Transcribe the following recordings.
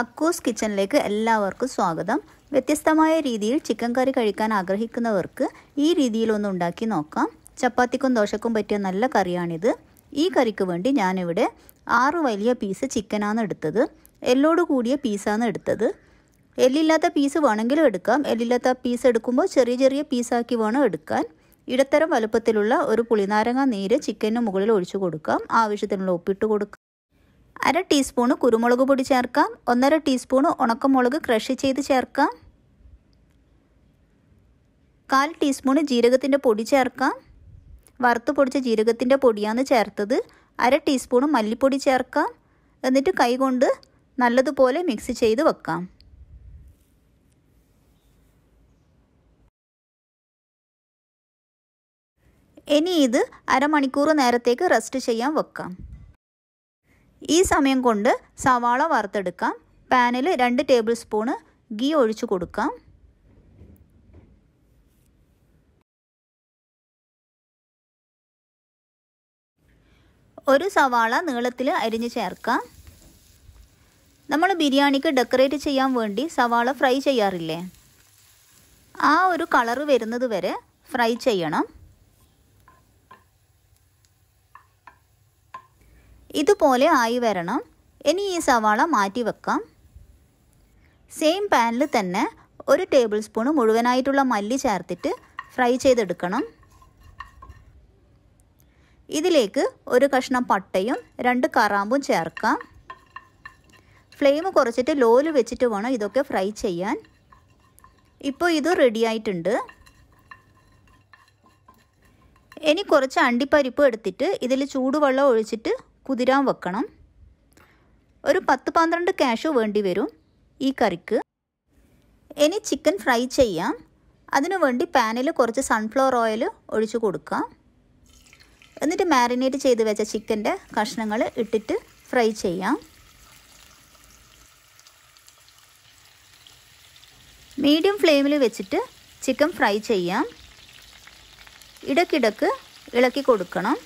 അക്കൂസ് കിച്ചണിലേക്ക് എല്ലാവർക്കും സ്വാഗതം വ്യത്യസ്തമായ രീതിയിൽ ചിക്കൻ കറി കഴിക്കാൻ ആഗ്രഹിക്കുന്നവർക്ക് ഈ രീതിയിലൊന്ന് ഉണ്ടാക്കി നോക്കാം ചപ്പാത്തിക്കും ദോശക്കും പറ്റിയ നല്ല കറിയാണിത് ഈ കറിക്ക് വേണ്ടി ഞാനിവിടെ ആറ് വലിയ പീസ് ചിക്കനാണ് എടുത്തത് എല്ലോട് കൂടിയ പീസാണ് എടുത്തത് എല്ലില്ലാത്ത പീസ് വേണമെങ്കിലും എടുക്കാം എല്ലില്ലാത്ത പീസ് എടുക്കുമ്പോൾ ചെറിയ ചെറിയ പീസാക്കി വേണം എടുക്കാൻ ഇടത്തരം വലുപ്പത്തിലുള്ള ഒരു പുളിനാരങ്ങ നീര് ചിക്കന് മുകളിൽ ഒഴിച്ചു കൊടുക്കാം ആവശ്യത്തിനുള്ള ഉപ്പിട്ട് കൊടുക്കാം അര ടീസ്പൂണ് കുരുമുളക് പൊടി ചേർക്കാം ഒന്നര ടീസ്പൂണ് ഉണക്കമുളക് ക്രഷ് ചെയ്ത് ചേർക്കാം കാൽ ടീസ്പൂണ് ജീരകത്തിൻ്റെ പൊടി ചേർക്കാം വറുത്ത് പൊടിച്ച ജീരകത്തിൻ്റെ പൊടിയാണ് ചേർത്തത് അര ടീസ്പൂണ് മല്ലിപ്പൊടി ചേർക്കാം എന്നിട്ട് കൈകൊണ്ട് നല്ലതുപോലെ മിക്സ് ചെയ്ത് വെക്കാം ഇനി ഇത് അരമണിക്കൂർ നേരത്തേക്ക് റെസ്റ്റ് ചെയ്യാൻ വെക്കാം ഈ സമയം കൊണ്ട് സവാള വറുത്തെടുക്കാം പാനിൽ രണ്ട് ടേബിൾ സ്പൂണ് ഗീ ഒഴിച്ചു കൊടുക്കാം ഒരു സവാള നീളത്തിൽ അരിഞ്ഞു ചേർക്കാം നമ്മൾ ബിരിയാണിക്ക് ഡെക്കറേറ്റ് ചെയ്യാൻ വേണ്ടി സവാള ഫ്രൈ ചെയ്യാറില്ലേ ആ ഒരു കളറ് വരുന്നത് വരെ ഫ്രൈ ചെയ്യണം ഇതുപോലെ ആയി വരണം ഇനി ഈ സവാള മാറ്റി വെക്കാം സെയിം പാനിൽ തന്നെ ഒരു ടേബിൾ സ്പൂൺ മുഴുവനായിട്ടുള്ള മല്ലി ചേർത്തിട്ട് ഫ്രൈ ചെയ്തെടുക്കണം ഇതിലേക്ക് ഒരു കഷ്ണം പട്ടയും രണ്ട് കറാമ്പും ചേർക്കാം ഫ്ലെയിം കുറച്ചിട്ട് ലോല് വെച്ചിട്ട് വേണം ഇതൊക്കെ ഫ്രൈ ചെയ്യാൻ ഇപ്പോൾ ഇത് റെഡി ആയിട്ടുണ്ട് ഇനി കുറച്ച് അണ്ടിപ്പരിപ്പ് എടുത്തിട്ട് ഇതിൽ ചൂടുവെള്ളം ഒഴിച്ചിട്ട് കുതിരാൻ വെക്കണം ഒരു പത്ത് പന്ത്രണ്ട് കാഷു വേണ്ടി വരും ഈ കറിക്ക് ഇനി ചിക്കൻ ഫ്രൈ ചെയ്യാം അതിനു വേണ്ടി പാനിൽ കുറച്ച് സൺഫ്ലവർ ഓയിൽ ഒഴിച്ചു കൊടുക്കാം എന്നിട്ട് മാരിനേറ്റ് ചെയ്ത് വെച്ച ചിക്കൻ്റെ കഷ്ണങ്ങൾ ഇട്ടിട്ട് ഫ്രൈ ചെയ്യാം മീഡിയം ഫ്ലെയിമിൽ വെച്ചിട്ട് ചിക്കൻ ഫ്രൈ ചെയ്യാം ഇടക്കിടക്ക് ഇളക്കി കൊടുക്കണം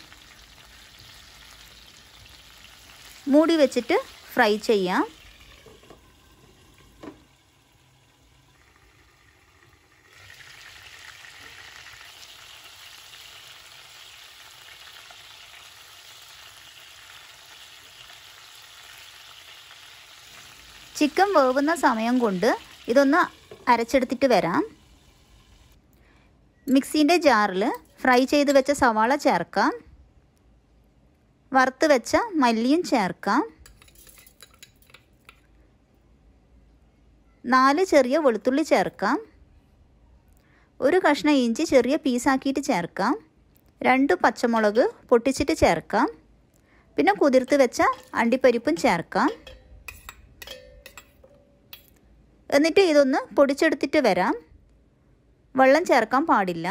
മൂടി വെച്ചിട്ട് ഫ്രൈ ചെയ്യാം ചിക്കൻ വേവുന്ന സമയം കൊണ്ട് ഇതൊന്ന് അരച്ചെടുത്തിട്ട് വരാം മിക്സീൻ്റെ ജാറിൽ ഫ്രൈ ചെയ്ത് വെച്ച സവാള ചേർക്കാം വറുത്ത് വെച്ച മല്ലിയും ചേർക്കാം നാല് ചെറിയ വെളുത്തുള്ളി ചേർക്കാം ഒരു കഷ്ണം ഇഞ്ചി ചെറിയ പീസാക്കിയിട്ട് ചേർക്കാം രണ്ട് പച്ചമുളക് പൊട്ടിച്ചിട്ട് ചേർക്കാം പിന്നെ കുതിർത്ത് വെച്ച അണ്ടിപ്പരിപ്പും ചേർക്കാം എന്നിട്ട് ഇതൊന്ന് പൊടിച്ചെടുത്തിട്ട് വരാം വെള്ളം ചേർക്കാൻ പാടില്ല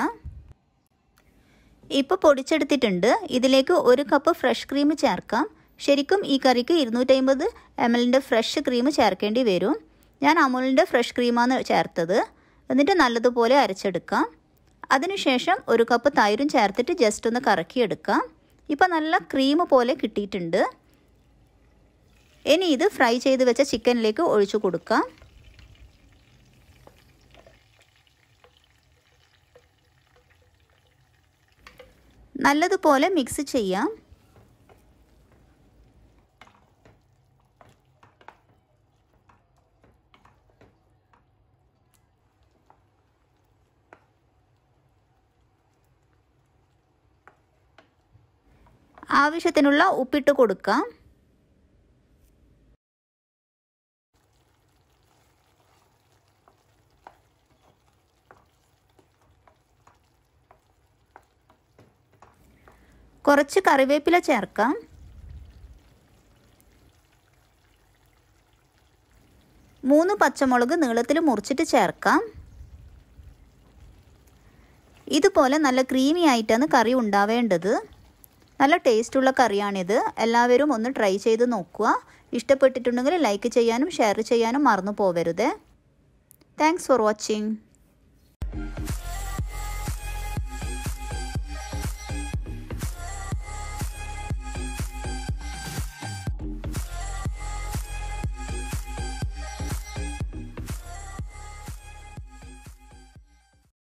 ഇപ്പോൾ പൊടിച്ചെടുത്തിട്ടുണ്ട് ഇതിലേക്ക് ഒരു കപ്പ് ഫ്രഷ് ക്രീം ചേർക്കാം ശരിക്കും ഈ കറിക്ക് ഇരുന്നൂറ്റമ്പത് എം എല്ലിൻ്റെ ഫ്രഷ് ക്രീം ചേർക്കേണ്ടി വരും ഞാൻ അമുലിൻ്റെ ഫ്രഷ് ക്രീമാണ് ചേർത്തത് എന്നിട്ട് നല്ലതുപോലെ അരച്ചെടുക്കാം അതിനുശേഷം ഒരു കപ്പ് തൈരും ചേർത്തിട്ട് ജസ്റ്റ് ഒന്ന് കറക്കിയെടുക്കാം ഇപ്പം നല്ല ക്രീം പോലെ കിട്ടിയിട്ടുണ്ട് ഇനി ഇത് ഫ്രൈ ചെയ്ത് വെച്ച ചിക്കനിലേക്ക് ഒഴിച്ചു കൊടുക്കാം നല്ലതുപോലെ മിക്സ് ചെയ്യാം ആവശ്യത്തിനുള്ള ഉപ്പിട്ട് കൊടുക്കാം കുറച്ച് കറിവേപ്പില ചേർക്കാം മൂന്ന് പച്ചമുളക് നീളത്തിൽ മുറിച്ചിട്ട് ചേർക്കാം ഇതുപോലെ നല്ല ക്രീമി ആയിട്ടാണ് കറി ഉണ്ടാവേണ്ടത് നല്ല ടേസ്റ്റുള്ള കറിയാണിത് എല്ലാവരും ഒന്ന് ട്രൈ ചെയ്ത് നോക്കുക ഇഷ്ടപ്പെട്ടിട്ടുണ്ടെങ്കിൽ ലൈക്ക് ചെയ്യാനും ഷെയർ ചെയ്യാനും മറന്നു പോവരുത് താങ്ക്സ് ഫോർ വാച്ചിങ്